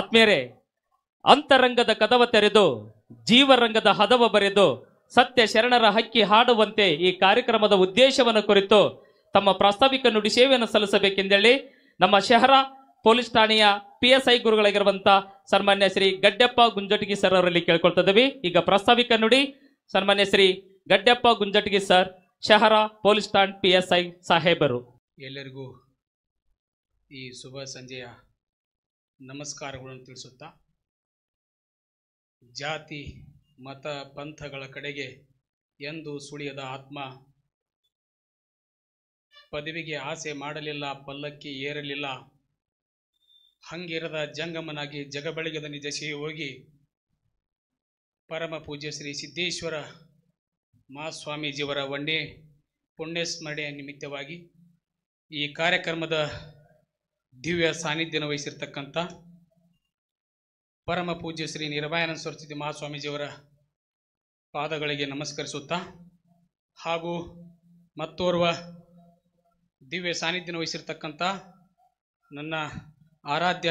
ಆತ್ಮೇರೆ ಅಂತರಂಗದ ಕದವ ತೆರೆದು ಜೀವರಂಗದ ಹದವ ಬರೆದು ಸತ್ಯ ಶರಣರ ಹಕ್ಕಿ ಹಾಡುವಂತೆ ಈ ಕಾರ್ಯಕ್ರಮದ ಉದ್ದೇಶವನ್ನು ಕುರಿತು ತಮ್ಮ ಪ್ರಾಸ್ತಾವಿಕ ನುಡಿ ಸೇವೆಯನ್ನು ಸಲ್ಲಿಸಬೇಕೆಂದೇಳಿ ನಮ್ಮ ಶಹರ ಪೊಲೀಸ್ ಠಾಣೆಯ ಪಿ ಎಸ್ ಐ ಗುರುಗಳಾಗಿರುವಂತ ಸನ್ಮಾನ್ಯ ಶ್ರೀ ಗಡ್ಡಪ್ಪ ಗುಂಜಟಗಿ ಸರ್ ಅವರಲ್ಲಿ ಕೇಳ್ಕೊಳ್ತಾ ಇದ್ದೀವಿ ಈಗ ಪ್ರಾಸ್ತಾವಿಕ ನುಡಿ ಸನ್ಮಾನ್ಯ ಶ್ರೀ ಗಡ್ಡಪ್ಪ ಗುಂಜಟಗಿ ಸರ್ ಶಹರ ಪೊಲೀಸ್ ಠಾಣೆ ಪಿ ಎಸ್ ಐ ಸಾಹೇಬರು ಎಲ್ಲರಿಗೂ ಈ ಶುಭ ಸಂಜೆಯ ನಮಸ್ಕಾರಗಳನ್ನು ತಿಳಿಸುತ್ತಾ ಜಾತಿ ಮತ ಪಂಥಗಳ ಕಡೆಗೆ ಎಂದು ಸುಳಿಯದ ಆತ್ಮ ಪದವಿಗೆ ಆಸೆ ಮಾಡಲಿಲ್ಲ ಪಲ್ಲಕ್ಕಿ ಏರಲಿಲ್ಲ ಹಂಗಿರದ ಜಂಗಮನಾಗಿ ಜಗಬಳಿಗದ ನಿಜಸಿ ಹೋಗಿ ಪರಮ ಪೂಜ್ಯ ಶ್ರೀ ಸಿದ್ದೇಶ್ವರ ಮಹಾಸ್ವಾಮೀಜಿಯವರ ಒಂಡೆ ಪುಣ್ಯಸ್ಮರಣೆಯ ನಿಮಿತ್ತವಾಗಿ ಈ ಕಾರ್ಯಕ್ರಮದ ದಿವ್ಯ ಸಾನ್ನಿಧ್ಯನ ವಹಿಸಿರ್ತಕ್ಕಂಥ ಪರಮ ಪೂಜ್ಯ ಶ್ರೀ ನಿರ್ಭಯಾನಂದ ಸರಸ್ವತಿ ಮಹಾಸ್ವಾಮೀಜಿಯವರ ಪಾದಗಳಿಗೆ ನಮಸ್ಕರಿಸುತ್ತಾ ಹಾಗೂ ಮತ್ತೋರ್ವ ದಿವ್ಯ ಸಾನ್ನಿಧ್ಯನ ವಹಿಸಿರ್ತಕ್ಕಂಥ ನನ್ನ ಆರಾಧ್ಯ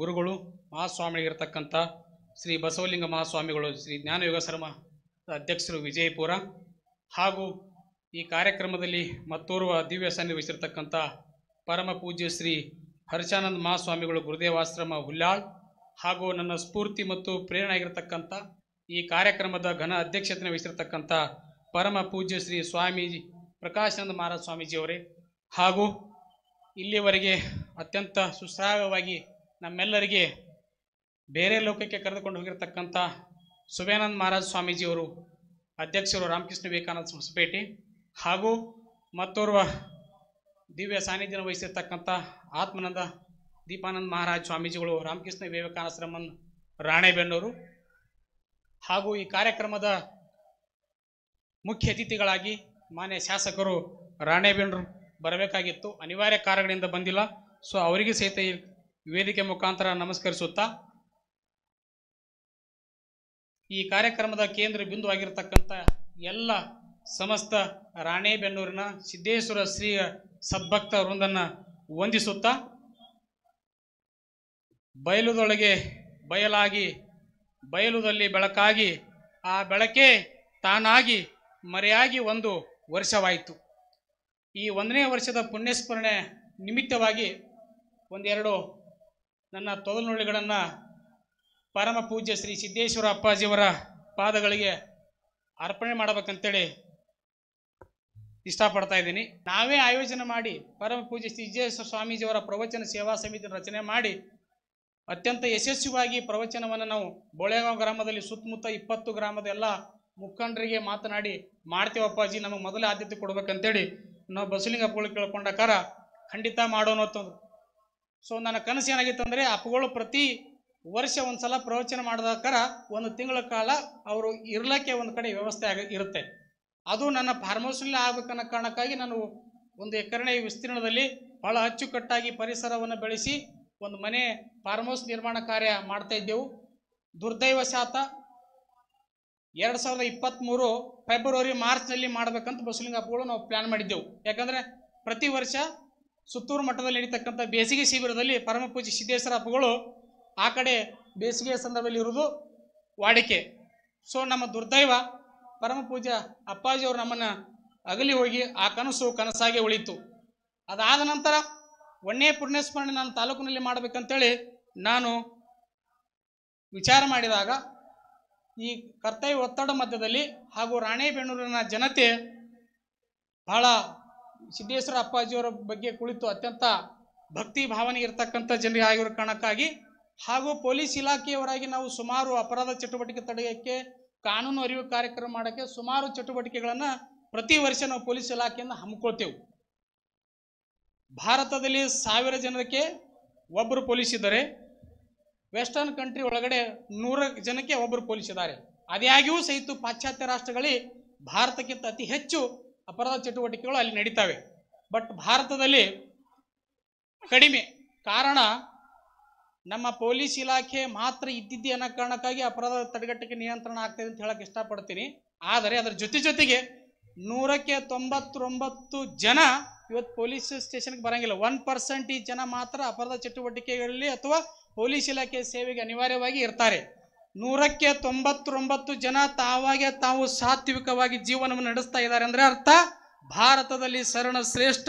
ಗುರುಗಳು ಮಹಾಸ್ವಾಮಿಗಿರ್ತಕ್ಕಂಥ ಶ್ರೀ ಬಸವಲಿಂಗ ಮಹಾಸ್ವಾಮಿಗಳು ಶ್ರೀ ಜ್ಞಾನಯೋಗ ಶರ್ಮ ಅಧ್ಯಕ್ಷರು ವಿಜಯಪುರ ಹಾಗೂ ಈ ಕಾರ್ಯಕ್ರಮದಲ್ಲಿ ಮತ್ತೋರ್ವ ದಿವ್ಯ ಸಾನ್ನಿಧ್ಯ ಪರಮ ಪೂಜ್ಯ ಶ್ರೀ ಹರ್ಷಾನಂದ ಮಹಾಸ್ವಾಮಿಗಳು ಗುರುದೇವಾಶ್ರಮ ಹುಲ್ಲಾಳ್ ಹಾಗೂ ನನ್ನ ಸ್ಫೂರ್ತಿ ಮತ್ತು ಪ್ರೇರಣೆ ಆಗಿರತಕ್ಕಂಥ ಈ ಕಾರ್ಯಕ್ರಮದ ಘನ ಅಧ್ಯಕ್ಷತೆ ವಹಿಸಿರತಕ್ಕಂಥ ಪರಮ ಪೂಜ್ಯ ಶ್ರೀ ಸ್ವಾಮೀಜಿ ಪ್ರಕಾಶಾನಂದ ಮಹಾರಾಜ ಸ್ವಾಮೀಜಿಯವರೇ ಹಾಗೂ ಇಲ್ಲಿವರೆಗೆ ಅತ್ಯಂತ ಸುಸ್ರಾವವಾಗಿ ನಮ್ಮೆಲ್ಲರಿಗೆ ಬೇರೆ ಲೋಕಕ್ಕೆ ಕರೆದುಕೊಂಡು ಹೋಗಿರ್ತಕ್ಕಂಥ ಸುಬೇನಂದ್ ಮಹಾರಾಜ ಸ್ವಾಮೀಜಿಯವರು ಅಧ್ಯಕ್ಷರು ರಾಮಕೃಷ್ಣ ವಿವೇಕಾನಂದ ಹೊಸಪೇಟೆ ಹಾಗೂ ಮತ್ತೋರ್ವ ದಿವ್ಯ ಸಾನ್ನಿಧ್ಯ ವಹಿಸಿರ್ತಕ್ಕಂಥ ಆತ್ಮನಂದ ದೀಪಾನಂದ ಮಹಾರಾಜ್ ಸ್ವಾಮೀಜಿಗಳು ರಾಮಕೃಷ್ಣ ವಿವೇಕಾನಂದಶ್ರಮನ್ ರಾಣೆಬೆನ್ನೂರು ಹಾಗೂ ಈ ಕಾರ್ಯಕ್ರಮದ ಮುಖ್ಯ ಅತಿಥಿಗಳಾಗಿ ಮಾನ್ಯ ಶಾಸಕರು ರಾಣೆಬೆನ್ನೂರು ಬರಬೇಕಾಗಿತ್ತು ಅನಿವಾರ್ಯ ಕಾರಣಗಳಿಂದ ಬಂದಿಲ್ಲ ಸೊ ಅವರಿಗೆ ಸಹಿತ ಈ ವೇದಿಕೆ ಮುಖಾಂತರ ನಮಸ್ಕರಿಸುತ್ತಾ ಈ ಕಾರ್ಯಕ್ರಮದ ಕೇಂದ್ರ ಬಿಂದು ಎಲ್ಲ ಸಮಸ್ತ ರಾಣೇಬೆನ್ನೂರಿನ ಸಿದ್ದೇಶ್ವರ ಶ್ರೀ ಸದ್ಭಕ್ತ ವೃಂದನ್ನು ವಂದಿಸುತ್ತಾ ಬಯಲುದೊಳಗೆ ಬಯಲಾಗಿ ಬಯಲುದಲ್ಲಿ ಬೆಳಕಾಗಿ ಆ ಬೆಳಕೆ ತಾನಾಗಿ ಮರೆಯಾಗಿ ಒಂದು ವರ್ಷವಾಯಿತು ಈ ಒಂದನೇ ವರ್ಷದ ಪುಣ್ಯಸ್ಮರಣೆ ನಿಮಿತ್ತವಾಗಿ ಒಂದೆರಡು ನನ್ನ ತೊಗಲುನುಳಿಗಳನ್ನು ಪರಮ ಪೂಜ್ಯ ಶ್ರೀ ಸಿದ್ದೇಶ್ವರ ಅಪ್ಪಾಜಿಯವರ ಪಾದಗಳಿಗೆ ಅರ್ಪಣೆ ಮಾಡಬೇಕಂತೇಳಿ ಇಷ್ಟಪಡ್ತಾ ಇದ್ದೀನಿ ನಾವೇ ಆಯೋಜನೆ ಮಾಡಿ ಪರಮ ಪೂಜೆ ಸಿಜೇಶ್ವರ ಸ್ವಾಮೀಜಿಯವರ ಪ್ರವಚನ ಸೇವಾ ಸಮಿತಿ ರಚನೆ ಮಾಡಿ ಅತ್ಯಂತ ಯಶಸ್ವಿಯಾಗಿ ಪ್ರವಚನವನ್ನು ನಾವು ಬೊಳೆಗಾಂವ್ ಗ್ರಾಮದಲ್ಲಿ ಸುತ್ತಮುತ್ತ ಇಪ್ಪತ್ತು ಗ್ರಾಮದ ಎಲ್ಲ ಮುಖಂಡರಿಗೆ ಮಾತನಾಡಿ ಮಾಡ್ತೇವಪ್ಪಾಜಿ ನಮಗೆ ಮೊದಲೇ ಆದ್ಯತೆ ಕೊಡ್ಬೇಕಂತೇಳಿ ನಾವು ಬಸಲಿಂಗಪ್ಪಗಳು ಕೇಳ್ಕೊಂಡಕ್ಕಾರ ಖಂಡಿತ ಮಾಡೋಣ ಅಂತಂದ್ರು ಸೊ ನನ್ನ ಕನಸು ಏನಾಗಿತ್ತು ಅಂದರೆ ಅಪ್ಪಗಳು ಪ್ರತಿ ವರ್ಷ ಒಂದು ಸಲ ಪ್ರವಚನ ಮಾಡಿದಾಕಾರ ಒಂದು ತಿಂಗಳ ಕಾಲ ಅವರು ಇರಲಿಕ್ಕೆ ಒಂದು ಕಡೆ ವ್ಯವಸ್ಥೆ ಆಗ ಇರುತ್ತೆ ಅದು ನನ್ನ ಫಾರ್ಮೌಸಲ್ಲಿ ಆಗಬೇಕನ್ನೋ ಕಾರಣಕ್ಕಾಗಿ ನಾನು ಒಂದು ಎಕರೆ ವಿಸ್ತೀರ್ಣದಲ್ಲಿ ಬಹಳ ಅಚ್ಚುಕಟ್ಟಾಗಿ ಪರಿಸರವನ್ನು ಬೆಳೆಸಿ ಒಂದು ಮನೆ ಫಾರ್ಮ್ ಹೌಸ್ ನಿರ್ಮಾಣ ಕಾರ್ಯ ಮಾಡ್ತಾ ಇದ್ದೆವು ಶಾತ ಎರಡು ಸಾವಿರದ ಇಪ್ಪತ್ತ್ಮೂರು ಫೆಬ್ರವರಿ ಮಾರ್ಚ್ನಲ್ಲಿ ಮಾಡಬೇಕಂತ ಹಬ್ಬಗಳು ನಾವು ಪ್ಲ್ಯಾನ್ ಮಾಡಿದ್ದೆವು ಯಾಕಂದರೆ ಪ್ರತಿ ವರ್ಷ ಸುತ್ತೂರು ಮಠದಲ್ಲಿ ನಡೀತಕ್ಕಂಥ ಬೇಸಿಗೆ ಶಿಬಿರದಲ್ಲಿ ಪರಮಪೂಜಿ ಸಿದ್ದೇಶ್ವರ ಹಬ್ಬಗಳು ಆ ಕಡೆ ಬೇಸಿಗೆ ಸಂದರ್ಭದಲ್ಲಿ ಇರುವುದು ವಾಡಿಕೆ ಸೊ ನಮ್ಮ ದುರ್ದೈವ ಪರಮ ಪೂಜ್ಯ ಅಪ್ಪಾಜಿ ಅವರು ನಮ್ಮನ್ನ ಅಗಲಿ ಹೋಗಿ ಆ ಕನಸು ಕನಸಾಗಿ ಉಳಿತು ಅದಾದ ನಂತರ ಒಣ್ಣೆ ಪುಣ್ಯಸ್ಮರಣೆ ನಾನು ತಾಲೂಕಿನಲ್ಲಿ ಮಾಡಬೇಕಂತೇಳಿ ನಾನು ವಿಚಾರ ಮಾಡಿದಾಗ ಈ ಕರ್ತವ್ಯ ಒತ್ತಡ ಮಧ್ಯದಲ್ಲಿ ಹಾಗೂ ರಾಣೆಬೆನ್ನೂರಿನ ಜನತೆ ಬಹಳ ಸಿದ್ದೇಶ್ವರ ಅಪ್ಪಾಜಿಯವರ ಬಗ್ಗೆ ಕುಳಿತು ಅತ್ಯಂತ ಭಕ್ತಿ ಭಾವನೆ ಇರತಕ್ಕಂಥ ಜನರಿಗೆ ಆಗಿರೋ ಕಾರಣಕ್ಕಾಗಿ ಹಾಗೂ ಪೊಲೀಸ್ ಇಲಾಖೆಯವರಾಗಿ ನಾವು ಸುಮಾರು ಅಪರಾಧ ಚಟುವಟಿಕೆ ತಡೆಯಕ್ಕೆ ಕಾನೂನು ಅರಿವು ಕಾರ್ಯಕ್ರಮ ಮಾಡೋಕ್ಕೆ ಸುಮಾರು ಚಟುವಟಿಕೆಗಳನ್ನು ಪ್ರತಿ ವರ್ಷ ನಾವು ಪೊಲೀಸ್ ಇಲಾಖೆಯಿಂದ ಹಮ್ಮಿಕೊಳ್ತೇವೆ ಭಾರತದಲ್ಲಿ ಸಾವಿರ ಜನಕ್ಕೆ ಒಬ್ಬರು ಪೊಲೀಸ್ ಇದ್ದಾರೆ ವೆಸ್ಟರ್ನ್ ಕಂಟ್ರಿ ಒಳಗಡೆ ನೂರ ಜನಕ್ಕೆ ಒಬ್ಬರು ಪೊಲೀಸ್ ಇದ್ದಾರೆ ಅದಾಗಿಯೂ ಸಹಿತ ಪಾಶ್ಚಾತ್ಯ ರಾಷ್ಟ್ರಗಳಲ್ಲಿ ಭಾರತಕ್ಕಿಂತ ಅತಿ ಹೆಚ್ಚು ಅಪರಾಧ ಚಟುವಟಿಕೆಗಳು ಅಲ್ಲಿ ನಡೀತವೆ ಬಟ್ ಭಾರತದಲ್ಲಿ ಕಡಿಮೆ ಕಾರಣ ನಮ್ಮ ಪೊಲೀಸ್ ಇಲಾಖೆ ಮಾತ್ರ ಇದ್ದಿದ್ದೆ ಅನ್ನೋ ಕಾರಣಕ್ಕಾಗಿ ಅಪರಾಧ ತಡೆಗಟ್ಟಕ್ಕೆ ನಿಯಂತ್ರಣ ಆಗ್ತದೆ ಅಂತ ಹೇಳಕ್ಕೆ ಇಷ್ಟಪಡ್ತೀನಿ ಆದರೆ ಅದರ ಜೊತೆ ಜೊತೆಗೆ ನೂರಕ್ಕೆ ತೊಂಬತ್ತೊಂಬತ್ತು ಜನ ಇವತ್ತು ಪೊಲೀಸ್ ಸ್ಟೇಷನ್ಗೆ ಬರಂಗಿಲ್ಲ ಒನ್ ಪರ್ಸೆಂಟ್ ಈ ಜನ ಮಾತ್ರ ಅಪರಾಧ ಚಟುವಟಿಕೆಗಳಲ್ಲಿ ಅಥವಾ ಪೊಲೀಸ್ ಇಲಾಖೆ ಸೇವೆಗೆ ಅನಿವಾರ್ಯವಾಗಿ ಇರ್ತಾರೆ ನೂರಕ್ಕೆ ತೊಂಬತ್ತೊಂಬತ್ತು ಜನ ತಾವಾಗೆ ತಾವು ಸಾತ್ವಿಕವಾಗಿ ಜೀವನವನ್ನು ನಡೆಸ್ತಾ ಇದ್ದಾರೆ ಅಂದರೆ ಅರ್ಥ ಭಾರತದಲ್ಲಿ ಶರಣ ಶ್ರೇಷ್ಠ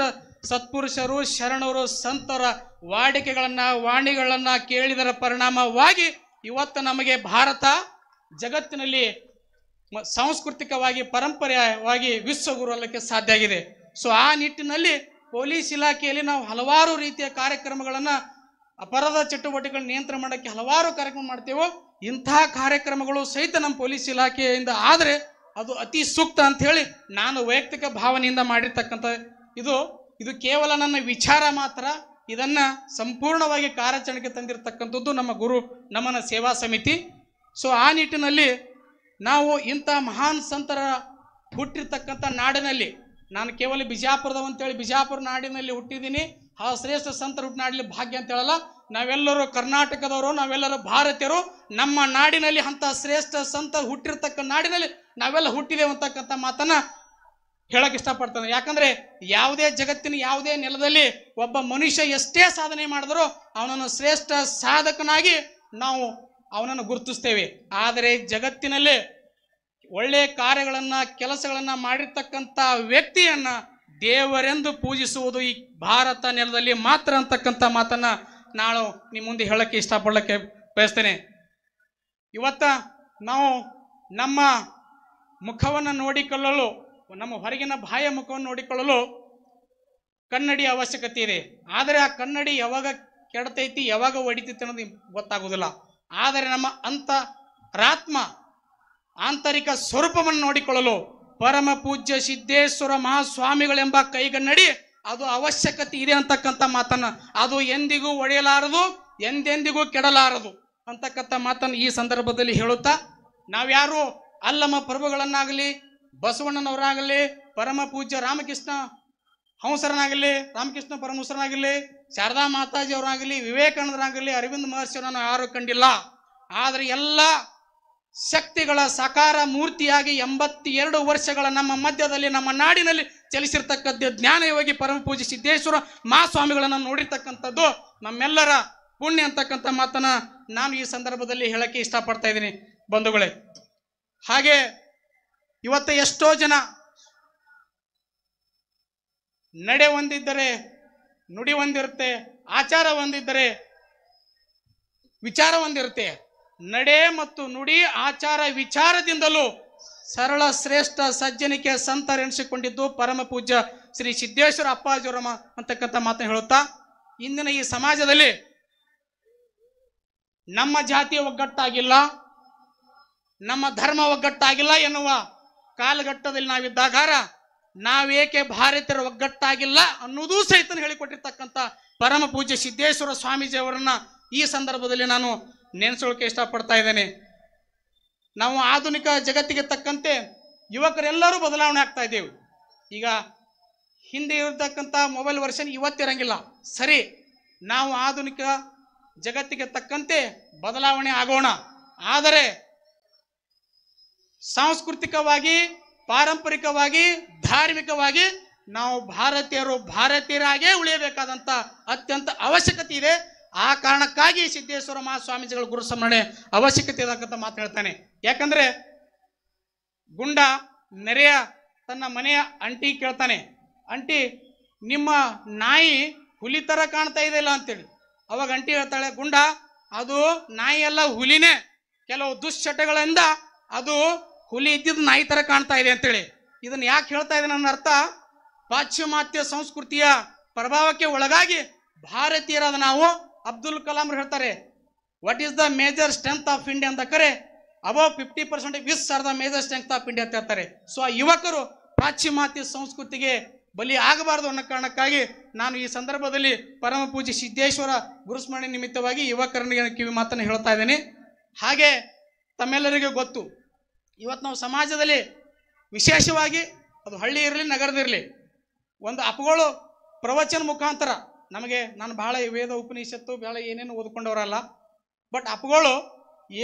ಸತ್ಪುರುಷರು ಶರಣರು ಸಂತರ ವಾಡಿಕೆಗಳನ್ನ ವಾಣಿಗಳನ್ನ ಕೇಳಿದರ ಪರಿಣಾಮವಾಗಿ ಇವತ್ತು ನಮಗೆ ಭಾರತ ಜಗತ್ತಿನಲ್ಲಿ ಸಾಂಸ್ಕೃತಿಕವಾಗಿ ಪರಂಪರೆಯವಾಗಿ ವಿಶ್ವಗುರು ಅಲ್ಲಕ್ಕೆ ಸಾಧ್ಯ ಆಗಿದೆ ಸೊ ಆ ನಿಟ್ಟಿನಲ್ಲಿ ಪೊಲೀಸ್ ಇಲಾಖೆಯಲ್ಲಿ ನಾವು ಹಲವಾರು ರೀತಿಯ ಕಾರ್ಯಕ್ರಮಗಳನ್ನು ಅಪರಾಧ ಚಟುವಟಿಕೆಗಳ ನಿಯಂತ್ರಣ ಮಾಡೋಕ್ಕೆ ಹಲವಾರು ಕಾರ್ಯಕ್ರಮ ಮಾಡ್ತೇವೆ ಇಂತಹ ಕಾರ್ಯಕ್ರಮಗಳು ಸಹಿತ ನಮ್ಮ ಪೊಲೀಸ್ ಇಲಾಖೆಯಿಂದ ಆದರೆ ಅದು ಅತಿ ಸೂಕ್ತ ಅಂತ ಹೇಳಿ ನಾನು ವೈಯಕ್ತಿಕ ಭಾವನೆಯಿಂದ ಮಾಡಿರ್ತಕ್ಕಂಥ ಇದು ಇದು ಕೇವಲ ನನ್ನ ವಿಚಾರ ಮಾತ್ರ ಇದನ್ನು ಸಂಪೂರ್ಣವಾಗಿ ಕಾರ್ಯಾಚರಣೆಗೆ ತಂದಿರತಕ್ಕಂಥದ್ದು ನಮ್ಮ ಗುರು ನಮನ ಸೇವಾ ಸಮಿತಿ ಸೊ ಆ ನಿಟ್ಟಿನಲ್ಲಿ ನಾವು ಇಂಥ ಮಹಾನ್ ಸಂತರ ಹುಟ್ಟಿರ್ತಕ್ಕಂಥ ನಾಡಿನಲ್ಲಿ ನಾನು ಕೇವಲ ಬಿಜಾಪುರದ ಬಿಜಾಪುರ ನಾಡಿನಲ್ಲಿ ಹುಟ್ಟಿದ್ದೀನಿ ಆ ಶ್ರೇಷ್ಠ ಸಂತರು ಹುಟ್ಟಿನಾಡಲಿ ಭಾಗ್ಯ ಅಂತ ಹೇಳಲ್ಲ ನಾವೆಲ್ಲರೂ ಕರ್ನಾಟಕದವರು ನಾವೆಲ್ಲರೂ ಭಾರತೀಯರು ನಮ್ಮ ನಾಡಿನಲ್ಲಿ ಅಂಥ ಶ್ರೇಷ್ಠ ಸಂತ ಹುಟ್ಟಿರ್ತಕ್ಕ ನಾಡಿನಲ್ಲಿ ನಾವೆಲ್ಲ ಹುಟ್ಟಿದ್ದೇವೆ ಅಂತಕ್ಕಂಥ ಮಾತನ್ನು ಹೇಳಕ್ ಇಷ್ಟಪಡ್ತಾನೆ ಯಾಕಂದ್ರೆ ಯಾವುದೇ ಜಗತ್ತಿನ ಯಾವುದೇ ನೆಲದಲ್ಲಿ ಒಬ್ಬ ಮನುಷ್ಯ ಎಷ್ಟೇ ಸಾಧನೆ ಮಾಡಿದರೂ ಅವನನ್ನು ಶ್ರೇಷ್ಠ ಸಾಧಕನಾಗಿ ನಾವು ಅವನನ್ನು ಗುರುತಿಸ್ತೇವೆ ಆದರೆ ಜಗತ್ತಿನಲ್ಲಿ ಒಳ್ಳೆಯ ಕಾರ್ಯಗಳನ್ನ ಕೆಲಸಗಳನ್ನ ಮಾಡಿರ್ತಕ್ಕಂಥ ವ್ಯಕ್ತಿಯನ್ನ ದೇವರೆಂದು ಪೂಜಿಸುವುದು ಈ ಭಾರತ ನೆಲದಲ್ಲಿ ಮಾತ್ರ ಅಂತಕ್ಕಂಥ ಮಾತನ್ನ ನಾನು ನಿಮ್ಮ ಮುಂದೆ ಹೇಳಕ್ಕೆ ಇಷ್ಟಪಡಲಿಕ್ಕೆ ಬಯಸ್ತೇನೆ ಇವತ್ತ ನಾವು ನಮ್ಮ ಮುಖವನ್ನು ನೋಡಿಕೊಳ್ಳಲು ನಮ್ಮ ಹೊರಗಿನ ಬಾಯ ಮುಖವನ್ನು ನೋಡಿಕೊಳ್ಳಲು ಕನ್ನಡಿ ಅವಶ್ಯಕತೆ ಇದೆ ಆದರೆ ಆ ಕನ್ನಡಿ ಯಾವಾಗ ಕೆಡತೈತಿ ಯಾವಾಗ ಹೊಡಿತೈತಿ ಅನ್ನೋದು ಗೊತ್ತಾಗೋದಿಲ್ಲ ಆದರೆ ನಮ್ಮ ಅಂತ ರಾತ್ಮ ಆಂತರಿಕ ಸ್ವರೂಪವನ್ನು ನೋಡಿಕೊಳ್ಳಲು ಪರಮ ಪೂಜ್ಯ ಸಿದ್ದೇಶ್ವರ ಮಹಾಸ್ವಾಮಿಗಳೆಂಬ ಕೈಗನ್ನಡಿ ಅದು ಅವಶ್ಯಕತೆ ಇದೆ ಅಂತಕ್ಕಂಥ ಮಾತನ್ನು ಅದು ಎಂದಿಗೂ ಒಡೆಯಲಾರದು ಎಂದೆಂದಿಗೂ ಕೆಡಲಾರದು ಅಂತಕ್ಕಂಥ ಮಾತನ್ನು ಈ ಸಂದರ್ಭದಲ್ಲಿ ಹೇಳುತ್ತಾ ನಾವ್ಯಾರು ಅಲ್ಲಮ್ಮ ಪ್ರಭುಗಳನ್ನಾಗಲಿ ಬಸವಣ್ಣನವರಾಗಲಿ ಪರಮ ಪೂಜ್ಯ ರಾಮಕೃಷ್ಣ ಹಂಸರನಾಗಲಿ ರಾಮಕೃಷ್ಣ ಪರಮಹಂಸರನಾಗಲಿ ಶಾರದಾ ಮಾತಾಜಿ ಅವರಾಗಲಿ ವಿವೇಕಾನಂದರಾಗಲಿ ಅರವಿಂದ್ ಮಹರ್ಷಿಯವರನ್ನು ಯಾರು ಕಂಡಿಲ್ಲ ಆದರೆ ಎಲ್ಲ ಶಕ್ತಿಗಳ ಸಕಾರ ಮೂರ್ತಿಯಾಗಿ ಎಂಬತ್ತೆರಡು ವರ್ಷಗಳ ನಮ್ಮ ಮಧ್ಯದಲ್ಲಿ ನಮ್ಮ ನಾಡಿನಲ್ಲಿ ಚಲಿಸಿರ್ತಕ್ಕದ್ದು ಜ್ಞಾನಯೋಗಿ ಪರಮ ಪೂಜೆ ಸಿದ್ದೇಶ್ವರ ಮಹಾಸ್ವಾಮಿಗಳನ್ನು ನೋಡಿರ್ತಕ್ಕಂಥದ್ದು ನಮ್ಮೆಲ್ಲರ ಪುಣ್ಯ ಅಂತಕ್ಕಂಥ ಮಾತನ್ನ ನಾನು ಈ ಸಂದರ್ಭದಲ್ಲಿ ಹೇಳಕ್ಕೆ ಇಷ್ಟಪಡ್ತಾ ಇದ್ದೀನಿ ಬಂಧುಗಳೇ ಹಾಗೆ ಇವತ್ತು ಎಷ್ಟೋ ಜನ ನಡೆ ಹೊಂದಿದ್ದರೆ ನುಡಿ ಹೊಂದಿರುತ್ತೆ ಆಚಾರ ಹೊಂದಿದ್ದರೆ ವಿಚಾರ ಹೊಂದಿರುತ್ತೆ ನಡೆ ಮತ್ತು ನುಡಿ ಆಚಾರ ವಿಚಾರದಿಂದಲೂ ಸರಳ ಶ್ರೇಷ್ಠ ಸಜ್ಜನಿಕೆ ಸಂತರೆನಿಸಿಕೊಂಡಿದ್ದು ಪರಮ ಪೂಜ್ಯ ಶ್ರೀ ಸಿದ್ದೇಶ್ವರ ಅಪ್ಪಾಜಿರಮ್ಮ ಅಂತಕ್ಕಂಥ ಮಾತನ್ನು ಹೇಳುತ್ತಾ ಇಂದಿನ ಈ ಸಮಾಜದಲ್ಲಿ ನಮ್ಮ ಜಾತಿ ಒಗ್ಗಟ್ಟಾಗಿಲ್ಲ ನಮ್ಮ ಧರ್ಮ ಒಗ್ಗಟ್ಟಾಗಿಲ್ಲ ಎನ್ನುವ ಕಾಲಘಟ್ಟದಲ್ಲಿ ನಾವಿದ್ದಾಗಾರ ನಾವೇಕೆ ಭಾರತೀಯರ ಒಗ್ಗಟ್ಟಾಗಿಲ್ಲ ಅನ್ನೋದೂ ಸಹಿತ ಹೇಳಿಕೊಟ್ಟಿರ್ತಕ್ಕಂಥ ಪರಮ ಪೂಜ್ಯ ಸಿದ್ದೇಶ್ವರ ಸ್ವಾಮೀಜಿಯವರನ್ನ ಈ ಸಂದರ್ಭದಲ್ಲಿ ನಾನು ನೆನೆಸೋಕೆ ಇಷ್ಟಪಡ್ತಾ ಇದ್ದೇನೆ ನಾವು ಆಧುನಿಕ ಜಗತ್ತಿಗೆ ತಕ್ಕಂತೆ ಯುವಕರೆಲ್ಲರೂ ಬದಲಾವಣೆ ಆಗ್ತಾ ಇದ್ದೇವೆ ಈಗ ಹಿಂದೆ ಇರತಕ್ಕಂಥ ಮೊಬೈಲ್ ವರ್ಷನ್ ಇವತ್ತಿರಂಗಿಲ್ಲ ಸರಿ ನಾವು ಆಧುನಿಕ ಜಗತ್ತಿಗೆ ತಕ್ಕಂತೆ ಬದಲಾವಣೆ ಆಗೋಣ ಆದರೆ ಸಾಂಸ್ಕೃತಿಕವಾಗಿ ಪಾರಂಪರಿಕವಾಗಿ ಧಾರ್ಮಿಕವಾಗಿ ನಾವು ಭಾರತೀಯರು ಭಾರತೀಯರಾಗೇ ಉಳಿಯಬೇಕಾದಂಥ ಅತ್ಯಂತ ಅವಶ್ಯಕತೆ ಇದೆ ಆ ಕಾರಣಕ್ಕಾಗಿ ಸಿದ್ದೇಶ್ವರ ಮಹಾಸ್ವಾಮೀಜಿಗಳ ಗುರು ಸಂರಕ್ಷಣೆ ಅವಶ್ಯಕತೆ ಇರತಕ್ಕಂಥ ಮಾತು ಹೇಳ್ತಾನೆ ಯಾಕಂದ್ರೆ ಗುಂಡ ನೆರೆಯ ತನ್ನ ಮನೆಯ ಅಂಟಿ ಕೇಳ್ತಾನೆ ಅಂಟಿ ನಿಮ್ಮ ನಾಯಿ ಹುಲಿ ಥರ ಕಾಣ್ತಾ ಇದೆ ಇಲ್ಲ ಅಂತೇಳಿ ಅವಾಗ ಅಂಟಿ ಹೇಳ್ತಾಳೆ ಗುಂಡ ಅದು ನಾಯಿ ಎಲ್ಲ ಹುಲಿನೇ ಕೆಲವು ದುಶ್ಚಟಗಳಿಂದ ಅದು ಹುಲಿ ಇದ್ದಿದ್ದು ನಾಯಿ ಥರ ಕಾಣ್ತಾ ಇದೆ ಅಂತೇಳಿ ಇದನ್ನ ಯಾಕೆ ಹೇಳ್ತಾ ಇದೆ ನನ್ನ ಅರ್ಥ ಪಾಶ್ಚಿಮಾತ್ಯ ಸಂಸ್ಕೃತಿಯ ಪ್ರಭಾವಕ್ಕೆ ಒಳಗಾಗಿ ಭಾರತೀಯರಾದ ನಾವು ಅಬ್ದುಲ್ ಕಲಾಂ ಹೇಳ್ತಾರೆ what is the major strength of India ಅಂತ ಕರೆ ಅಬೋ ಫಿಫ್ಟಿ ಪರ್ಸೆಂಟ್ ವಿಸ್ are the major strength of India ಅಂತ ಹೇಳ್ತಾರೆ ಸೊ ಆ ಯುವಕರು ಪಾಶ್ಚಿಮಾತ್ಯ ಸಂಸ್ಕೃತಿಗೆ ಬಲಿ ಆಗಬಾರದು ಅನ್ನೋ ಕಾರಣಕ್ಕಾಗಿ ನಾನು ಈ ಸಂದರ್ಭದಲ್ಲಿ ಪರಮ ಪೂಜೆ ಸಿದ್ದೇಶ್ವರ ಗುರುಸ್ಮರಣೆ ನಿಮಿತ್ತವಾಗಿ ಯುವಕರನಿಗೆ ಕಿವಿ ಮಾತನ್ನು ಹೇಳ್ತಾ ಇದ್ದೇನೆ ಹಾಗೆ ತಮ್ಮೆಲ್ಲರಿಗೂ ಗೊತ್ತು ಇವತ್ತು ನಾವು ಸಮಾಜದಲ್ಲಿ ವಿಶೇಷವಾಗಿ ಅದು ಹಳ್ಳಿ ಇರಲಿ ನಗರದಿರಲಿ ಒಂದು ಅಪಗಳು ಪ್ರವಚನ ಮುಖಾಂತರ ನಮಗೆ ನಾನು ಭಾಳ ವೇದ ಉಪನಿಷತ್ತು ಭಾಳ ಏನೇನು ಓದ್ಕೊಂಡವರಲ್ಲ ಬಟ್ ಅಪಗಳು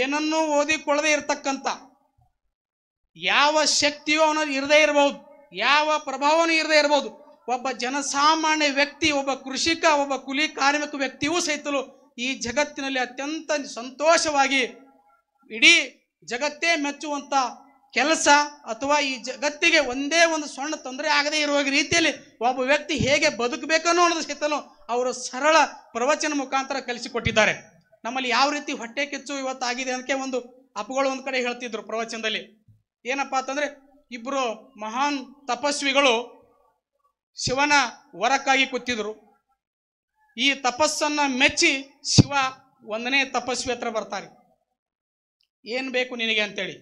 ಏನನ್ನೂ ಓದಿಕೊಳ್ಳದೆ ಇರತಕ್ಕಂಥ ಯಾವ ಶಕ್ತಿಯೂ ಅವನ ಇರದೇ ಇರಬಹುದು ಯಾವ ಪ್ರಭಾವನೂ ಇರದೇ ಇರಬಹುದು ಒಬ್ಬ ಜನಸಾಮಾನ್ಯ ವ್ಯಕ್ತಿ ಒಬ್ಬ ಕೃಷಿಕ ಒಬ್ಬ ಕುಲಿ ಕಾರ್ಮಿಕ ವ್ಯಕ್ತಿಯೂ ಸಹಿತಲು ಈ ಜಗತ್ತಿನಲ್ಲಿ ಅತ್ಯಂತ ಸಂತೋಷವಾಗಿ ಇಡೀ ಜಗತ್ತೇ ಮೆಚ್ಚುವಂಥ ಕೆಲಸ ಅಥವಾ ಈ ಜಗತ್ತಿಗೆ ಒಂದೇ ಒಂದು ಸಣ್ಣ ತೊಂದರೆ ಆಗದೇ ಇರುವ ರೀತಿಯಲ್ಲಿ ಒಬ್ಬ ವ್ಯಕ್ತಿ ಹೇಗೆ ಬದುಕಬೇಕನ್ನೋ ಅನ್ನೋದು ಸಹಿತಲೂ ಅವರು ಸರಳ ಪ್ರವಚನ ಮುಖಾಂತರ ಕಲಿಸಿಕೊಟ್ಟಿದ್ದಾರೆ ನಮ್ಮಲ್ಲಿ ಯಾವ ರೀತಿ ಹೊಟ್ಟೆ ಕಿಚ್ಚು ಇವತ್ತಾಗಿದೆ ಅದಕ್ಕೆ ಒಂದು ಅಪಗಳ ಒಂದು ಕಡೆ ಹೇಳ್ತಿದ್ರು ಪ್ರವಚನದಲ್ಲಿ ಏನಪ್ಪಾ ಅಂತಂದ್ರೆ ಇಬ್ಬರು ಮಹಾನ್ ತಪಸ್ವಿಗಳು ಶಿವನ ವರಕ್ಕಾಗಿ ಕೂತಿದ್ರು ಈ ತಪಸ್ಸನ್ನು ಮೆಚ್ಚಿ ಶಿವ ಒಂದನೇ ತಪಸ್ವಿ ಹತ್ರ ಬರ್ತಾರೆ ಏನು ಬೇಕು ನಿನಗೆ ಅಂತೇಳಿ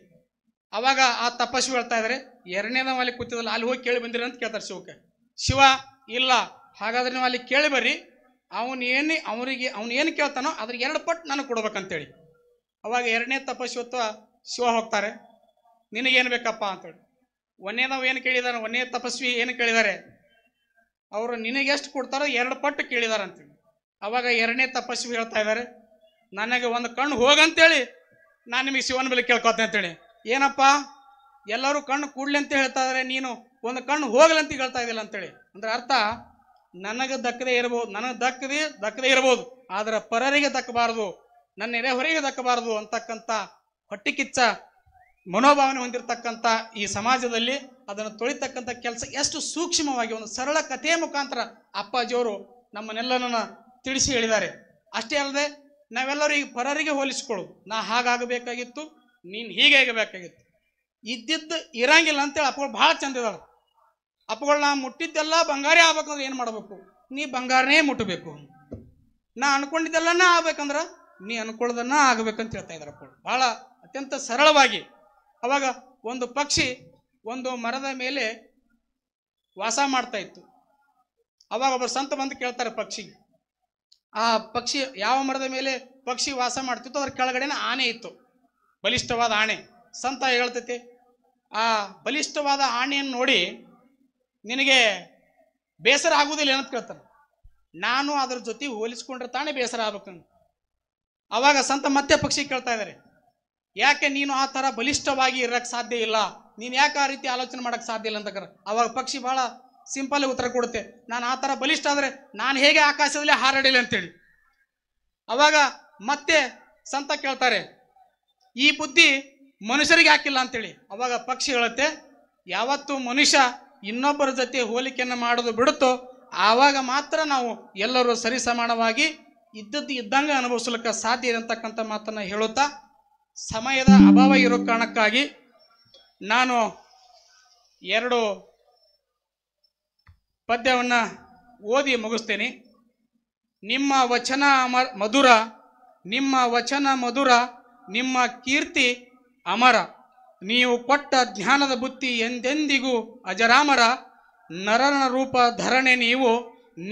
ಅವಾಗ ಆ ತಪಸ್ವಿ ಹೇಳ್ತಾ ಇದ್ದಾರೆ ಎರಡನೇ ನಾವು ಅಲ್ಲಿ ಕೂತಿದಲ್ಲ ಅಲ್ಲಿ ಹೋಗಿ ಕೇಳಿ ಬಂದಿರಿ ಅಂತ ಕೇಳ್ತಾರೆ ಶಿವಕ್ಕೆ ಶಿವ ಇಲ್ಲ ಹಾಗಾದ್ರೆ ನೀವು ಅಲ್ಲಿ ಕೇಳಿ ಬರ್ರಿ ಅವನು ಏನು ಅವನಿಗೆ ಅವನು ಏನು ಕೇಳ್ತಾನೋ ಅದ್ರ ಎರಡು ಪಟ್ಟು ನಾನು ಕೊಡ್ಬೇಕಂತೇಳಿ ಅವಾಗ ಎರಡನೇ ಹೊತ್ತು ಶಿವ ಹೋಗ್ತಾರೆ ನಿನಗೇನು ಬೇಕಪ್ಪ ಅಂತೇಳಿ ಒಂದೇ ನಾವು ಏನು ಕೇಳಿದಾರೆ ಒಂದೇ ತಪಸ್ವಿ ಏನು ಕೇಳಿದ್ದಾರೆ ಅವರು ನಿನಗೆಷ್ಟು ಕೊಡ್ತಾರೋ ಎರಡು ಪಟ್ಟು ಕೇಳಿದಾರಂತೇಳಿ ಅವಾಗ ಎರಡನೇ ತಪಸ್ವಿ ಹೇಳ್ತಾ ಇದ್ದಾರೆ ನನಗೆ ಒಂದು ಕಣ್ಣು ಹೋಗಂತೇಳಿ ನಾನು ನಿಮಗೆ ಶಿವನ ಬಳಿ ಕೇಳ್ಕೊತೇನೆ ಅಂತೇಳಿ ಏನಪ್ಪ ಎಲ್ಲರೂ ಕಣ್ಣು ಕೂಡ್ಲಿ ಅಂತ ಹೇಳ್ತಾ ಇದಾರೆ ನೀನು ಒಂದು ಕಣ್ಣು ಹೋಗ್ಲಂತ ಹೇಳ್ತಾ ಇದ್ದಿಲ್ಲ ಅಂತೇಳಿ ಅಂದ್ರೆ ಅರ್ಥ ನನಗೆ ದಕ್ಕದೆ ಇರಬಹುದು ನನಗೆ ದಕ್ಕದೆ ದಕ್ಕದೆ ಇರಬಹುದು ಆದ್ರೆ ಪರರಿಗೆ ದಕ್ಕಬಾರದು ನನ್ನ ನೆರೆ ಹೊರಗೆ ದಕ್ಕಬಾರದು ಅಂತಕ್ಕಂಥ ಹೊಟ್ಟಿ ಕಿಚ್ಚ ಮನೋಭಾವನೆ ಹೊಂದಿರತಕ್ಕಂಥ ಈ ಸಮಾಜದಲ್ಲಿ ಅದನ್ನು ತೊಳಿತಕ್ಕಂಥ ಕೆಲಸ ಎಷ್ಟು ಸೂಕ್ಷ್ಮವಾಗಿ ಒಂದು ಸರಳ ಕಥೆಯ ಮುಖಾಂತರ ಅಪ್ಪಾಜಿಯವರು ನಮ್ಮನ್ನೆಲ್ಲರನ್ನ ತಿಳಿಸಿ ಹೇಳಿದ್ದಾರೆ ಅಷ್ಟೇ ಅಲ್ಲದೆ ನಾವೆಲ್ಲರೂ ಈಗ ಪರರಿಗೆ ಹೋಲಿಸ್ಕೊಳ್ಳೋದು ನಾ ಹಾಗಾಗಬೇಕಾಗಿತ್ತು ನೀನು ಹೀಗೆ ಆಗಬೇಕಾಗಿತ್ತು ಇದ್ದಿದ್ದು ಇರಂಗಿಲ್ಲ ಅಂತೇಳಿ ಅಪ್ಪಗಳು ಭಾಳ ಚಂದ ಇದ್ದಾಳೆ ಅಪ್ಪಗಳು ನಾ ಮುಟ್ಟಿದ್ದೆಲ್ಲ ಬಂಗಾರೇ ಆಗ್ಬೇಕಂದ್ರೆ ಏನು ಮಾಡಬೇಕು ನೀ ಬಂಗಾರನೇ ಮುಟ್ಟಬೇಕು ನಾ ಅನ್ಕೊಂಡಿದ್ದೆಲ್ಲನ ಆಗ್ಬೇಕಂದ್ರೆ ನೀ ಅನ್ಕೊಳ್ಳೋದನ್ನ ಆಗಬೇಕಂತ ಹೇಳ್ತಾ ಇದ್ದಾರೆ ಅಪ್ಪಗಳು ಭಾಳ ಅತ್ಯಂತ ಸರಳವಾಗಿ ಅವಾಗ ಒಂದು ಪಕ್ಷಿ ಒಂದು ಮರದ ಮೇಲೆ ವಾಸ ಮಾಡ್ತಾ ಇತ್ತು ಅವಾಗ ಒಬ್ಬರು ಸಂತ ಬಂದು ಕೇಳ್ತಾರೆ ಪಕ್ಷಿಗೆ ಆ ಪಕ್ಷಿ ಯಾವ ಮರದ ಮೇಲೆ ಪಕ್ಷಿ ವಾಸ ಮಾಡ್ತಿತ್ತು ಅದ್ರ ಕೆಳಗಡೆನ ಆನೆ ಇತ್ತು ಬಲಿಷ್ಠವಾದ ಆಣೆ ಸಂತ ಹೇಳ್ತೈತಿ ಆ ಬಲಿಷ್ಠವಾದ ಆಣೆಯನ್ನು ನೋಡಿ ನಿನಗೆ ಬೇಸರ ಆಗುವುದಿಲ್ಲ ಏನಂತ ಕೇಳ್ತಾನೆ ನಾನು ಅದ್ರ ಜೊತೆ ಹೋಲಿಸ್ಕೊಂಡ್ರೆ ತಾನೇ ಬೇಸರ ಆಗ್ಬೇಕು ಅವಾಗ ಸಂತ ಮತ್ತೆ ಪಕ್ಷಿ ಕೇಳ್ತಾ ಇದ್ದಾರೆ ಯಾಕೆ ನೀನು ಆ ಥರ ಬಲಿಷ್ಠವಾಗಿ ಇರಕ್ಕೆ ಸಾಧ್ಯ ಇಲ್ಲ ನೀನು ಯಾಕೆ ಆ ರೀತಿ ಆಲೋಚನೆ ಮಾಡೋಕ್ಕೆ ಸಾಧ್ಯ ಇಲ್ಲ ಅಂತ ಅವಾಗ ಪಕ್ಷಿ ಭಾಳ ಸಿಂಪಲ್ ಉತ್ತರ ಕೊಡುತ್ತೆ ನಾನು ಆ ಥರ ಬಲಿಷ್ಠ ಆದರೆ ನಾನು ಹೇಗೆ ಆಕಾಶದಲ್ಲಿ ಹಾರಾಡಿಲ್ಲ ಅಂತೇಳಿ ಅವಾಗ ಮತ್ತೆ ಸಂತ ಕೇಳ್ತಾರೆ ಈ ಬುದ್ಧಿ ಮನುಷ್ಯರಿಗೆ ಹಾಕಿಲ್ಲ ಅಂತೇಳಿ ಅವಾಗ ಪಕ್ಷಿ ಹೇಳುತ್ತೆ ಯಾವತ್ತು ಮನುಷ್ಯ ಇನ್ನೊಬ್ಬರ ಜೊತೆ ಹೋಲಿಕೆಯನ್ನು ಮಾಡೋದು ಬಿಡುತ್ತೋ ಆವಾಗ ಮಾತ್ರ ನಾವು ಎಲ್ಲರೂ ಸರಿಸಮಾನವಾಗಿ ಇದ್ದದ್ದು ಇದ್ದಂಗೆ ಅನುಭವಿಸ್ಲಿಕ್ಕೆ ಸಾಧ್ಯ ಇರತಕ್ಕಂಥ ಮಾತನ್ನು ಹೇಳುತ್ತಾ ಸಮಯದ ಅಭಾವ ಇರೋ ಕಾರಣಕ್ಕಾಗಿ ನಾನು ಎರಡು ಪದ್ಯವನ್ನು ಓದಿ ಮುಗಿಸ್ತೇನೆ ನಿಮ್ಮ ವಚನ ಮಧುರ ನಿಮ್ಮ ವಚನ ಮಧುರ ನಿಮ್ಮ ಕೀರ್ತಿ ಅಮರ ನೀವು ಕೊಟ್ಟ ಜ್ಞಾನದ ಬುತ್ತಿ ಎಂದೆಂದಿಗೂ ಅಜರಾಮರ ನರನ ರೂಪ ಧರಣೆ ನೀವು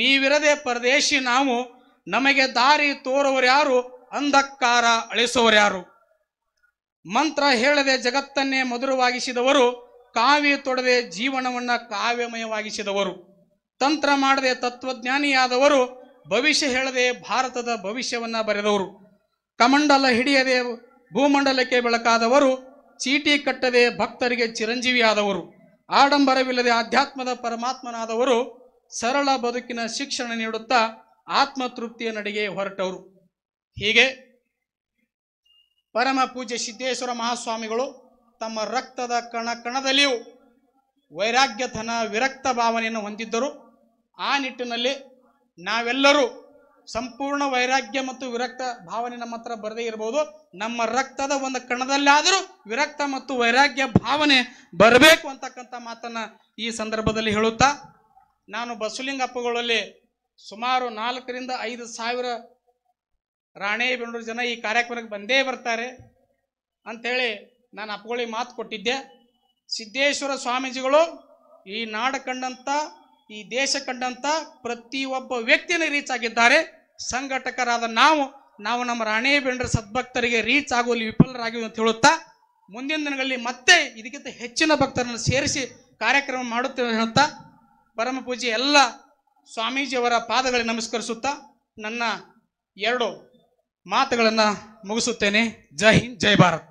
ನೀವಿರದೆ ಪರದೇಶಿ ನಾವು ನಮಗೆ ದಾರಿ ತೋರುವರ್ಯಾರು ಅಂಧಕಾರ ಅಳಿಸುವರ್ಯಾರು ಮಂತ್ರ ಹೇಳದೆ ಜಗತ್ತನ್ನೇ ಮಧುರವಾಗಿಸಿದವರು ಕಾವ್ಯ ತೊಡದೆ ಜೀವನವನ್ನು ಕಾವ್ಯಮಯವಾಗಿಸಿದವರು ತಂತ್ರ ಮಾಡದೆ ತತ್ವಜ್ಞಾನಿಯಾದವರು ಭವಿಷ್ಯ ಹೇಳದೆ ಭಾರತದ ಭವಿಷ್ಯವನ್ನ ಬರೆದವರು ಕಮಂಡಲ ಹಿಡಿಯದೆ ಭೂಮಂಡಲಕ್ಕೆ ಬೆಳಕಾದವರು ಚೀಟಿ ಕಟ್ಟದೆ ಭಕ್ತರಿಗೆ ಚಿರಂಜೀವಿಯಾದವರು ಆಡಂಬರವಿಲ್ಲದೆ ಆಧ್ಯಾತ್ಮದ ಪರಮಾತ್ಮನಾದವರು ಸರಳ ಬದುಕಿನ ಶಿಕ್ಷಣ ನೀಡುತ್ತಾ ಆತ್ಮತೃಪ್ತಿಯ ನಡಿಗೆ ಹೊರಟವರು ಹೀಗೆ ಪರಮ ಪೂಜ್ಯ ಸಿದ್ದೇಶ್ವರ ಮಹಾಸ್ವಾಮಿಗಳು ತಮ್ಮ ರಕ್ತದ ಕಣ ಕಣದಲ್ಲಿಯೂ ವೈರಾಗ್ಯತನ ವಿರಕ್ತ ಭಾವನೆಯನ್ನು ಹೊಂದಿದ್ದರು ಆ ನಿಟ್ಟಿನಲ್ಲಿ ನಾವೆಲ್ಲರೂ ಸಂಪೂರ್ಣ ವೈರಾಗ್ಯ ಮತ್ತು ವಿರಕ್ತ ಭಾವನೆ ನಮ್ಮ ಹತ್ರ ಬರದೇ ಇರಬಹುದು ನಮ್ಮ ರಕ್ತದ ಒಂದು ಕಣದಲ್ಲಾದರೂ ವಿರಕ್ತ ಮತ್ತು ವೈರಾಗ್ಯ ಭಾವನೆ ಬರಬೇಕು ಅಂತಕ್ಕಂಥ ಮಾತನ್ನ ಈ ಸಂದರ್ಭದಲ್ಲಿ ಹೇಳುತ್ತಾ ನಾನು ಬಸವಲಿಂಗಪ್ಪಗಳಲ್ಲಿ ಸುಮಾರು ನಾಲ್ಕರಿಂದ ಐದು ಸಾವಿರ ಬೆಂಡೂರು ಜನ ಈ ಕಾರ್ಯಕ್ರಮಕ್ಕೆ ಬಂದೇ ಬರ್ತಾರೆ ಅಂಥೇಳಿ ನಾನು ಅಪ್ಪಗಳಿಗೆ ಮಾತು ಕೊಟ್ಟಿದ್ದೆ ಸಿದ್ದೇಶ್ವರ ಸ್ವಾಮೀಜಿಗಳು ಈ ನಾಡು ಕಂಡಂಥ ಈ ದೇಶ ಕಂಡಂತ ಪ್ರತಿಯೊಬ್ಬ ವ್ಯಕ್ತಿನ ರೀಚ್ ಆಗಿದ್ದಾರೆ ಸಂಘಟಕರಾದ ನಾವು ನಾವು ನಮ್ಮ ರಾಣೇ ಬೆಂಡ್ರ ಸದ್ಭಕ್ತರಿಗೆ ರೀಚ್ ಆಗುವಲ್ಲಿ ವಿಫಲರಾಗಿವೆ ಅಂತ ಹೇಳುತ್ತಾ ಮುಂದಿನ ದಿನಗಳಲ್ಲಿ ಮತ್ತೆ ಇದಕ್ಕಿಂತ ಹೆಚ್ಚಿನ ಭಕ್ತರನ್ನು ಸೇರಿಸಿ ಕಾರ್ಯಕ್ರಮ ಮಾಡುತ್ತೇವೆ ಅಂತ ಪರಮ ಪೂಜೆ ಎಲ್ಲ ಸ್ವಾಮೀಜಿಯವರ ಪಾದಗಳಿಗೆ ನಮಸ್ಕರಿಸುತ್ತಾ ನನ್ನ ಎರಡು ಮಾತುಗಳನ್ನು ಮುಗಿಸುತ್ತೇನೆ ಜೈ ಹಿಂದ್ ಜೈ ಭಾರತ್